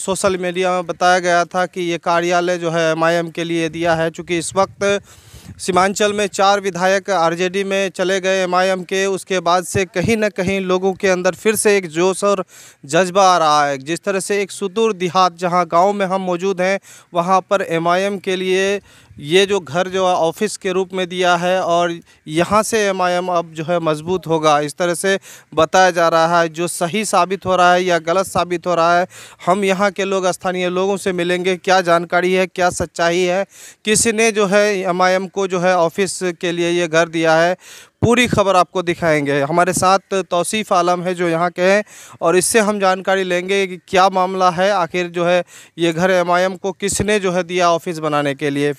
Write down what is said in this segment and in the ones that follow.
social media में बताया गया था कि ये कार्यालय जो है एम के लिए दिया है चूँकि इस वक्त सीमांचल में चार विधायक आरजेडी में चले गए एमआईएम के उसके बाद से कहीं ना कहीं लोगों के अंदर फिर से एक जोश और जज्बा आ रहा है जिस तरह से एक सुदूर देहात जहां गांव में हम मौजूद हैं वहां पर एमआईएम के लिए ये जो घर जो है ऑफिस के रूप में दिया है और यहाँ से एम आई एम अब जो है मजबूत होगा इस तरह से बताया जा रहा है जो सही साबित हो रहा है या गलत साबित हो रहा है हम यहाँ के लोग स्थानीय लोगों से मिलेंगे क्या जानकारी है क्या सच्चाई है किसने जो है एम आई एम को जो है ऑफिस के लिए ये घर दिया है पूरी खबर आपको दिखाएंगे हमारे साथ तोसीफ़ आलम है जो यहाँ के हैं और इससे हम जानकारी लेंगे कि क्या मामला है आखिर जो है ये घर एम को किसने जो है दिया ऑफिस बनाने के लिए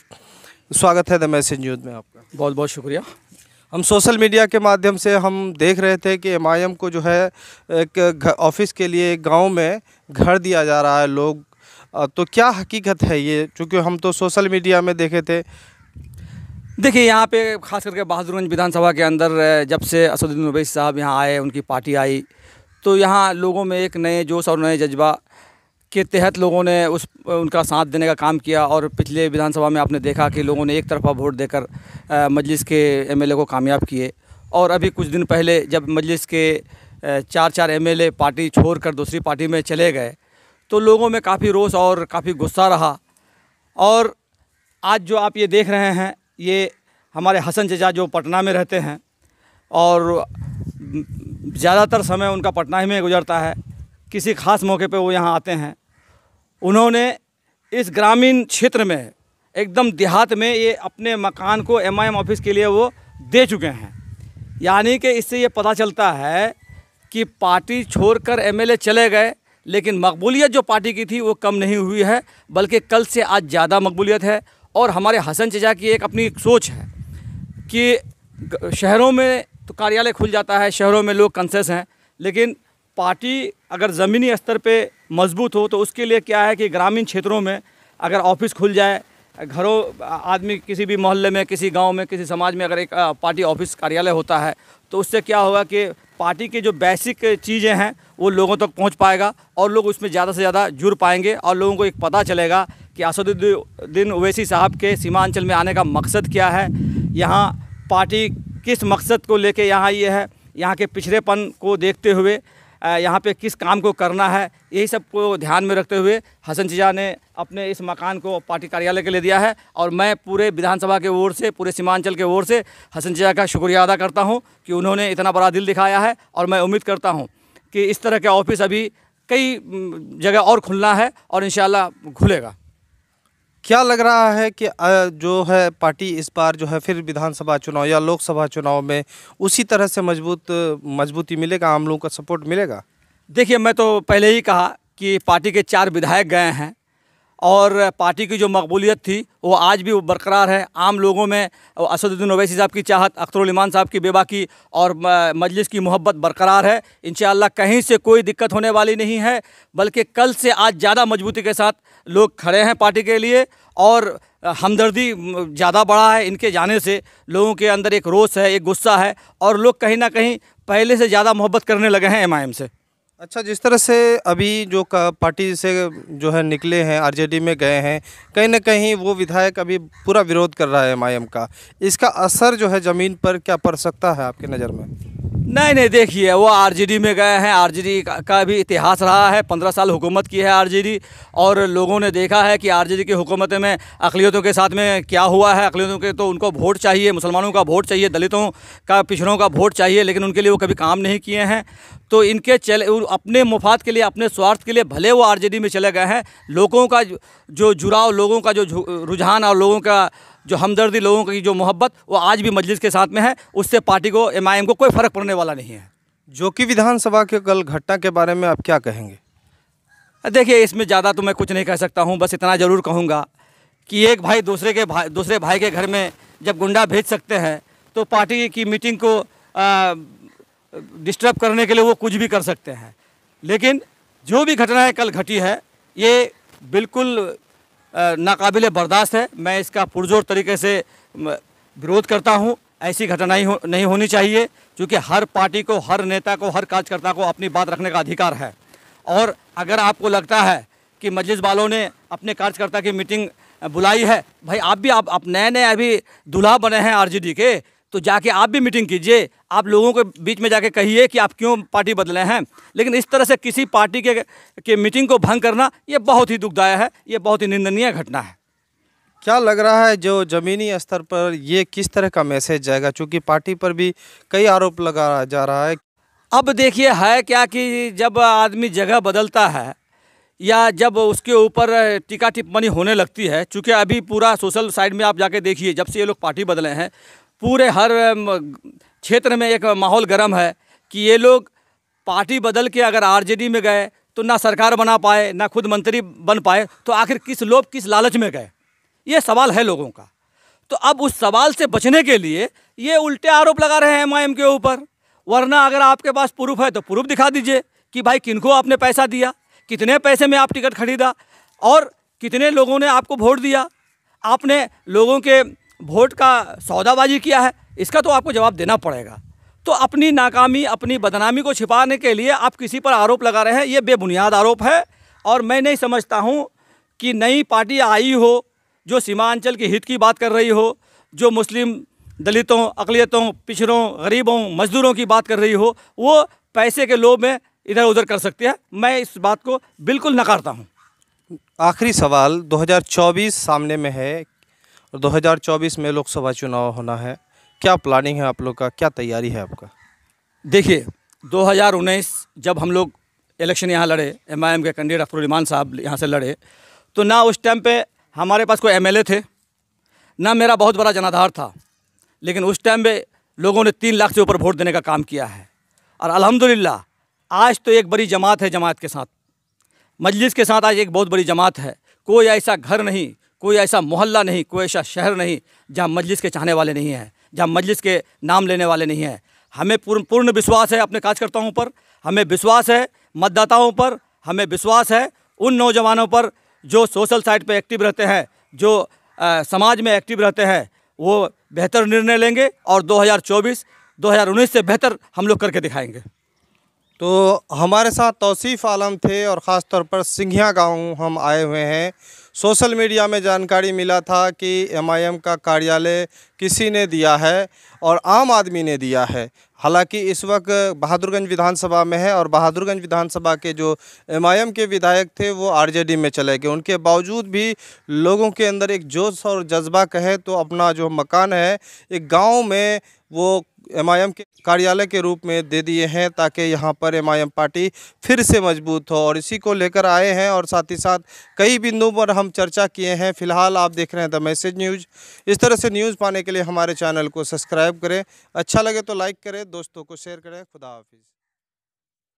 स्वागत है द मैसेज न्यूज़ में आपका बहुत बहुत शुक्रिया हम सोशल मीडिया के माध्यम से हम देख रहे थे कि एम को जो है एक ऑफिस के लिए एक गाँव में घर दिया जा रहा है लोग तो क्या हकीकत है ये चूँकि हम तो सोशल मीडिया में देखे थे देखिए यहाँ पे खास करके बहादुरगंज विधानसभा के अंदर जब से असदुद्दीन ओवैस साहब यहाँ आए उनकी पार्टी आई तो यहाँ लोगों में एक नए जोश और नए जज्बा के तहत लोगों ने उस उनका साथ देने का काम किया और पिछले विधानसभा में आपने देखा कि लोगों ने एक तरफा वोट देकर मजलिस के एमएलए को कामयाब किए और अभी कुछ दिन पहले जब मजलिस के चार चार एमएलए पार्टी छोड़कर दूसरी पार्टी में चले गए तो लोगों में काफ़ी रोष और काफ़ी गुस्सा रहा और आज जो आप ये देख रहे हैं ये हमारे हसन चचा जो पटना में रहते हैं और ज़्यादातर समय उनका पटना ही में गुजरता है किसी खास मौके पे वो यहाँ आते हैं उन्होंने इस ग्रामीण क्षेत्र में एकदम देहात में ये अपने मकान को एमआईएम ऑफिस के लिए वो दे चुके हैं यानी कि इससे ये पता चलता है कि पार्टी छोड़कर एमएलए चले गए लेकिन मकबूलियत जो पार्टी की थी वो कम नहीं हुई है बल्कि कल से आज ज़्यादा मकबूलियत है और हमारे हसन चचा की एक अपनी एक सोच है कि शहरों में तो कार्यालय खुल जाता है शहरों में लोग कंसेस हैं लेकिन पार्टी अगर ज़मीनी स्तर पे मजबूत हो तो उसके लिए क्या है कि ग्रामीण क्षेत्रों में अगर ऑफिस खुल जाए घरों आदमी किसी भी मोहल्ले में किसी गांव में किसी समाज में अगर एक पार्टी ऑफिस कार्यालय होता है तो उससे क्या होगा कि पार्टी के जो बेसिक चीज़ें हैं वो लोगों तक पहुंच पाएगा और लोग उसमें ज़्यादा से ज़्यादा जुड़ पाएंगे और लोगों को एक पता चलेगा कि असदुद्दीन ओवैसी साहब के सीमांचल में आने का मकसद क्या है यहाँ पार्टी किस मकसद को लेके यहाँ ये यह है यहाँ के पिछड़ेपन को देखते हुए यहाँ पे किस काम को करना है यही सब को ध्यान में रखते हुए हसन चिजा ने अपने इस मकान को पार्टी कार्यालय के लिए दिया है और मैं पूरे विधानसभा के ओर से पूरे सीमांचल के ओर से हसन चिजा का शुक्रिया अदा करता हूँ कि उन्होंने इतना बड़ा दिल दिखाया है और मैं उम्मीद करता हूँ कि इस तरह के ऑफिस अभी कई जगह और खुलना है और इन खुलेगा क्या लग रहा है कि जो है पार्टी इस बार जो है फिर विधानसभा चुनाव या लोकसभा चुनाव में उसी तरह से मजबूत मजबूती मिलेगा आम लोगों का सपोर्ट मिलेगा देखिए मैं तो पहले ही कहा कि पार्टी के चार विधायक गए हैं और पार्टी की जो मकबूलियत थी वो आज भी वो बरकरार है आम लोगों में असदुद्दीन अवैसी साहब की चाहत अख्तरमान साहब की बेबाकी और मजलिस की मोहब्बत बरकरार है इन कहीं से कोई दिक्कत होने वाली नहीं है बल्कि कल से आज ज़्यादा मजबूती के साथ लोग खड़े हैं पार्टी के लिए और हमदर्दी ज़्यादा बढ़ा है इनके जाने से लोगों के अंदर एक रोष है एक गुस्सा है और लोग कहीं ना कहीं पहले से ज़्यादा मोहब्बत करने लगे हैं एम से अच्छा जिस तरह से अभी जो पार्टी से जो है निकले हैं आरजेडी में गए हैं कहीं ना कहीं वो विधायक अभी पूरा विरोध कर रहा है एमआईएम का इसका असर जो है ज़मीन पर क्या पड़ सकता है आपकी नज़र में नहीं नहीं देखिए वो आरजेडी में गए हैं आरजेडी का भी इतिहास रहा है पंद्रह साल हुकूमत की है आरजेडी और लोगों ने देखा है कि आरजेडी की हुकूमत में अकलीतों के साथ में क्या हुआ है अकलीतों के तो उनको वोट चाहिए मुसलमानों का वोट चाहिए दलितों का पिछड़ों का वोट चाहिए लेकिन उनके लिए वो कभी काम नहीं किए हैं तो इनके चले अपने मुफाद के लिए अपने स्वार्थ के लिए भले वो आर में चले गए हैं लोगों का जो जुड़ाव लोगों का जो रुझान और लोगों का जो हमदर्दी लोगों की जो मोहब्बत वो आज भी मजलिस के साथ में है उससे पार्टी को एम को कोई फ़र्क पड़ने वाला नहीं है जो कि विधानसभा के कल घटना के बारे में आप क्या कहेंगे देखिए इसमें ज़्यादा तो मैं कुछ नहीं कह सकता हूँ बस इतना ज़रूर कहूँगा कि एक भाई दूसरे के भाई दूसरे भाई के घर में जब गुंडा भेज सकते हैं तो पार्टी की मीटिंग को डिस्टर्ब करने के लिए वो कुछ भी कर सकते हैं लेकिन जो भी घटनाएं कल घटी है ये बिल्कुल नाकबिल बर्दाश्त है मैं इसका पुरजोर तरीके से विरोध करता हूँ ऐसी घटनाएं हो, नहीं होनी चाहिए क्योंकि हर पार्टी को हर नेता को हर कार्यकर्ता को अपनी बात रखने का अधिकार है और अगर आपको लगता है कि मजलिस वालों ने अपने कार्यकर्ता की मीटिंग बुलाई है भाई आप भी आप, आप नए नए अभी दूल्हा बने हैं आरजेडी के तो जाके आप भी मीटिंग कीजिए आप लोगों के बीच में जाके कहिए कि आप क्यों पार्टी बदले हैं लेकिन इस तरह से किसी पार्टी के के मीटिंग को भंग करना ये बहुत ही दुखदायक है ये बहुत ही निंदनीय घटना है क्या लग रहा है जो ज़मीनी स्तर पर ये किस तरह का मैसेज जाएगा चूँकि पार्टी पर भी कई आरोप लगा जा रहा है अब देखिए है क्या कि जब आदमी जगह बदलता है या जब उसके ऊपर टीका टिप्पणी होने लगती है चूँकि अभी पूरा सोशल साइड में आप जाके देखिए जब से ये लोग पार्टी बदले हैं पूरे हर क्षेत्र में एक माहौल गर्म है कि ये लोग पार्टी बदल के अगर आरजेडी में गए तो ना सरकार बना पाए ना खुद मंत्री बन पाए तो आखिर किस लोभ किस लालच में गए ये सवाल है लोगों का तो अब उस सवाल से बचने के लिए ये उल्टे आरोप लगा रहे हैं एम के ऊपर वरना अगर आपके पास प्रूफ है तो प्रूफ दिखा दीजिए कि भाई किनको आपने पैसा दिया कितने पैसे में आप टिकट खरीदा और कितने लोगों ने आपको वोट दिया आपने लोगों के वोट का सौदाबाजी किया है इसका तो आपको जवाब देना पड़ेगा तो अपनी नाकामी अपनी बदनामी को छिपाने के लिए आप किसी पर आरोप लगा रहे हैं ये बेबुनियाद आरोप है और मैं नहीं समझता हूँ कि नई पार्टी आई हो जो सीमांचल के हित की बात कर रही हो जो मुस्लिम दलितों अकलीतों पिछड़ों गरीबों मजदूरों की बात कर रही हो वो पैसे के लोभ में इधर उधर कर सकती है मैं इस बात को बिल्कुल नकारता हूँ आखिरी सवाल 2024 सामने में है और 2024 में लोकसभा चुनाव होना है क्या प्लानिंग है आप लोग का क्या तैयारी है आपका देखिए 2019 जब हम लोग इलेक्शन यहाँ लड़े एम आई एम के कैंडिडेट अफरुलमान साहब यहाँ से लड़े तो ना उस टाइम पे हमारे पास कोई एमएलए थे ना मेरा बहुत बड़ा जनाधार था लेकिन उस टाइम पे लोगों ने तीन लाख से ऊपर वोट देने का काम किया है और अल्हम्दुलिल्लाह आज तो एक बड़ी जमात है जमात के साथ मजलिस के साथ आज एक बहुत बड़ी जमात है कोई ऐसा घर नहीं कोई ऐसा मोहल्ला नहीं कोई ऐसा शहर नहीं जहाँ मजलिस के चाहने वाले नहीं हैं जहाँ मजलिस के नाम लेने वाले नहीं हैं हमें पूर्ण पूर्ण विश्वास है अपने कार्यकर्ताओं पर हमें विश्वास है मतदाताओं पर हमें विश्वास है उन नौजवानों पर जो सोशल साइट पर एक्टिव रहते हैं जो आ, समाज में एक्टिव रहते हैं वो बेहतर निर्णय लेंगे और 2024 2019 से बेहतर हम लोग करके दिखाएंगे तो हमारे साथ तौसीफ़ आलम थे और ख़ास तौर पर सिंघिया गांव हम आए हुए हैं सोशल मीडिया में जानकारी मिला था कि एमआईएम का कार्यालय किसी ने दिया है और आम आदमी ने दिया है हालांकि इस वक्त बहादुरगंज विधानसभा में है और बहादुरगंज विधानसभा के जो एम के विधायक थे वो आरजेडी में चले गए उनके बावजूद भी लोगों के अंदर एक जोश और जज्बा कहे तो अपना जो मकान है एक गांव में वो एम के कार्यालय के रूप में दे दिए हैं ताकि यहाँ पर एम पार्टी फिर से मजबूत हो और इसी को लेकर आए हैं और साथ ही साथ कई बिंदुओं पर हम चर्चा किए हैं फिलहाल आप देख रहे हैं द मैसेज न्यूज़ इस तरह से न्यूज़ पाने के लिए हमारे चैनल को सब्सक्राइब सब्सक्राइब करें अच्छा लगे तो लाइक करें दोस्तों को शेयर करें खुदा हाफिज़